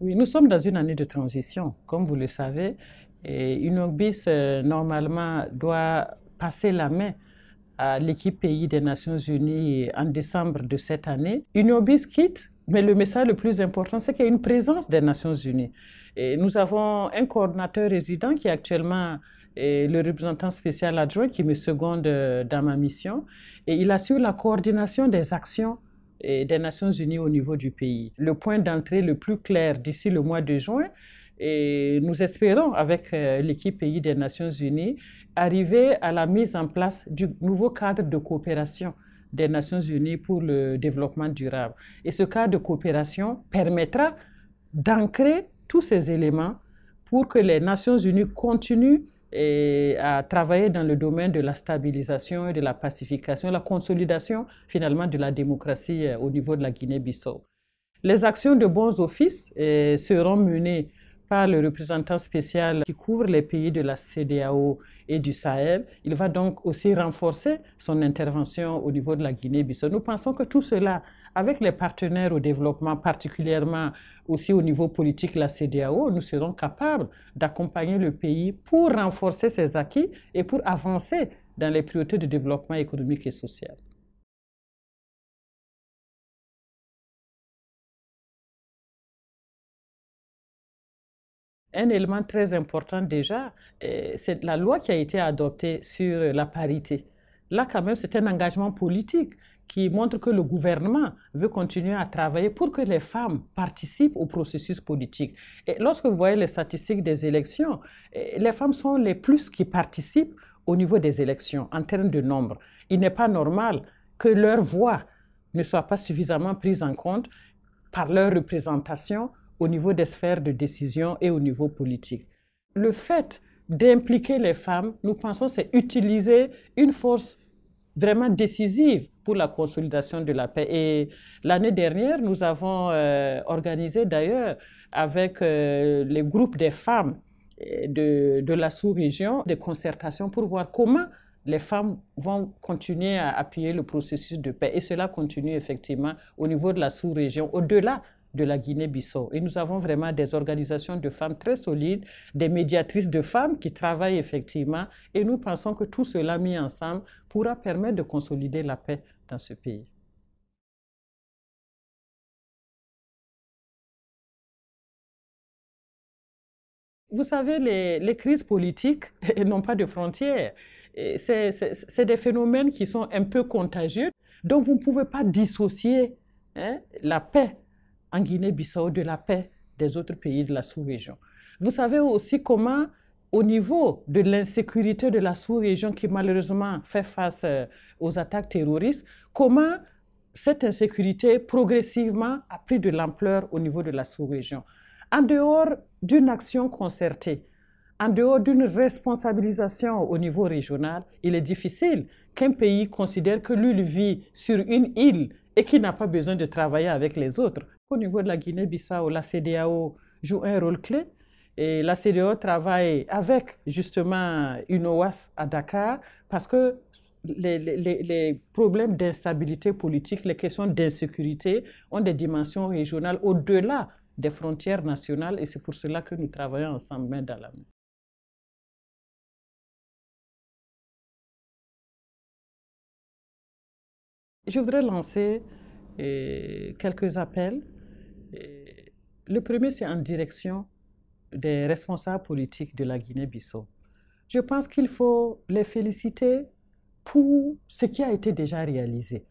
Oui, nous sommes dans une année de transition. Comme vous le savez, et euh, normalement, doit passer la main à l'équipe pays des Nations Unies en décembre de cette année. Unionbis quitte, mais le message le plus important, c'est qu'il y a une présence des Nations Unies. Et nous avons un coordinateur résident qui est actuellement le représentant spécial adjoint qui me seconde euh, dans ma mission. Et il assure la coordination des actions des Nations Unies au niveau du pays. Le point d'entrée le plus clair d'ici le mois de juin, et nous espérons, avec euh, l'équipe pays des Nations Unies, arriver à la mise en place du nouveau cadre de coopération des Nations Unies pour le développement durable. Et ce cadre de coopération permettra d'ancrer tous ces éléments pour que les Nations Unies continuent et à travailler dans le domaine de la stabilisation et de la pacification, la consolidation finalement de la démocratie euh, au niveau de la Guinée-Bissau. Les actions de bons offices euh, seront menées par le représentant spécial qui couvre les pays de la CDAO et du Sahel. Il va donc aussi renforcer son intervention au niveau de la Guinée-Bissau. Nous pensons que tout cela avec les partenaires au développement, particulièrement aussi au niveau politique, la CDAO, nous serons capables d'accompagner le pays pour renforcer ses acquis et pour avancer dans les priorités de développement économique et social. un élément très important déjà, euh, c'est la loi qui a été adoptée sur la parité. Là, quand même, c'est un engagement politique qui montre que le gouvernement veut continuer à travailler pour que les femmes participent au processus politique. Et lorsque vous voyez les statistiques des élections, eh, les femmes sont les plus qui participent au niveau des élections en termes de nombre. Il n'est pas normal que leur voix ne soit pas suffisamment prise en compte par leur représentation au niveau des sphères de décision et au niveau politique. Le fait d'impliquer les femmes, nous pensons, c'est utiliser une force vraiment décisive pour la consolidation de la paix. Et l'année dernière, nous avons euh, organisé d'ailleurs avec euh, les groupes des femmes euh, de, de la sous-région des concertations pour voir comment les femmes vont continuer à appuyer le processus de paix. Et cela continue effectivement au niveau de la sous-région, au-delà de la Guinée-Bissau. Et nous avons vraiment des organisations de femmes très solides, des médiatrices de femmes qui travaillent effectivement. Et nous pensons que tout cela mis ensemble pourra permettre de consolider la paix dans ce pays. Vous savez, les, crises politiques n'ont pas de frontières. C'est des phénomènes qui sont un peu contagieux. Donc, vous ne pouvez pas dissocier hein, la paix en Guinée-Bissau de la paix des autres pays de la sous-région. Vous savez aussi comment, au niveau de l'insécurité de la sous-région qui malheureusement fait face euh, aux attaques terroristes, comment cette insécurité progressivement a pris de l'ampleur au niveau de la sous-région. En dehors d'une action concertée, en dehors d'une responsabilisation au niveau régional, il est difficile qu'un pays considère que lui vit sur une île et qu'il n'a pas besoin de travailler avec les autres. Au niveau de la Guinée-Bissau, la CDAO joue un rôle clé. Et la CDAO travaille avec justement une OAS à Dakar parce que les, les problèmes d'instabilité politique, les questions d'insécurité ont des dimensions régionales au-delà des frontières nationales et c'est pour cela que nous travaillons ensemble main dans la main. Je voudrais lancer eh, quelques appels le premier, c'est en direction des responsables politiques de la Guinée-Bissau. Je pense qu'il faut les féliciter pour ce qui a été déjà réalisé.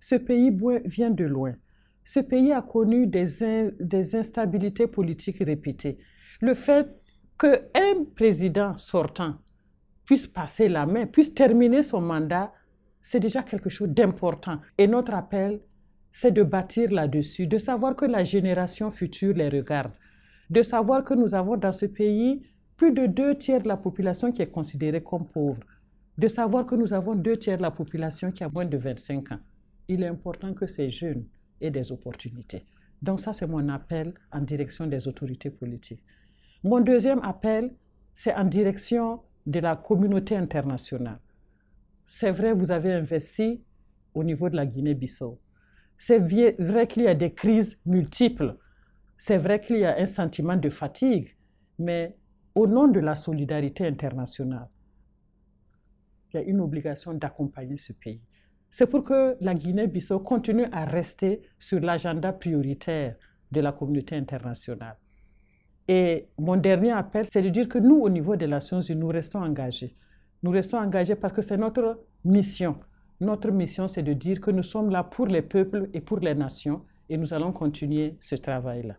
Ce pays vient de loin. Ce pays a connu des, instabilités politiques répétées. Le fait qu'un président sortant puisse passer la main, puisse terminer son mandat, c'est déjà quelque chose d'important. Et notre appel, c'est de bâtir là-dessus, de savoir que la génération future les regarde, de savoir que nous avons dans ce pays plus de deux tiers de la population qui est considérée comme pauvre, de savoir que nous avons deux tiers de la population qui a moins de 25 ans. Il est important que ces jeunes aient des opportunités. Donc ça, c'est mon appel en direction des autorités politiques. Mon deuxième appel, c'est en direction de la communauté internationale. C'est vrai, vous avez investi au niveau de la Guinée-Bissau. C'est vrai qu'il y a des crises multiples. C'est vrai qu'il y a un sentiment de fatigue. Mais au nom de la solidarité internationale, il y a une obligation d'accompagner ce pays. C'est pour que la Guinée-Bissau continue à rester sur l'agenda prioritaire de la communauté internationale. Et mon dernier appel, c'est de dire que nous, au niveau des Nations Unies, nous restons engagés. Nous restons engagés parce que c'est notre mission. Notre mission, c'est de dire que nous sommes là pour les peuples et pour les nations et nous allons continuer ce travail-là.